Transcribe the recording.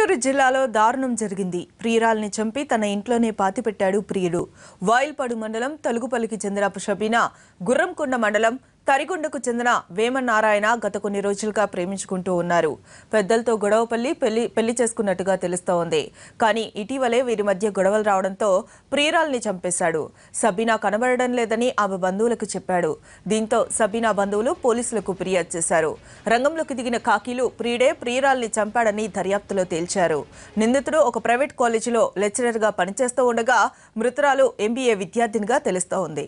చిత్తూరు జిల్లాలో దారుణం జరిగింది ప్రియురాల్ని చంపి తన ఇంట్లోనే పాతిపెట్టాడు ప్రియుడు వాయిల్పాడు మండలం తలుగుపల్లికి చెందిన షబీనా గుర్రంకొండ మండలం తరిగొండకు చెందిన వేమనారాయణ గత కొన్ని రోజులుగా ప్రేమించుకుంటూ ఉన్నారు పెద్దలతో గొడవపల్లి పెళ్లి పెళ్లి చేసుకున్నట్టుగా తెలుస్తోంది కానీ ఇటీవలే వీరి మధ్య గొడవలు రావడంతో ప్రియురాల్ని చంపేశాడు సబీనా కనబడడం లేదని ఆమె బంధువులకు చెప్పాడు దీంతో సబీనా బంధువులు పోలీసులకు ఫిర్యాదు చేశారు రంగంలోకి దిగిన కాకీలు ప్రియుడే ప్రియురాల్ని చంపాడని దర్యాప్తులో తేల్చారు నిందితుడు ఒక ప్రైవేట్ కాలేజీలో లెక్చరర్గా పనిచేస్తూ ఉండగా మృతురాలు ఎంబీఏ విద్యార్థినిగా తెలుస్తోంది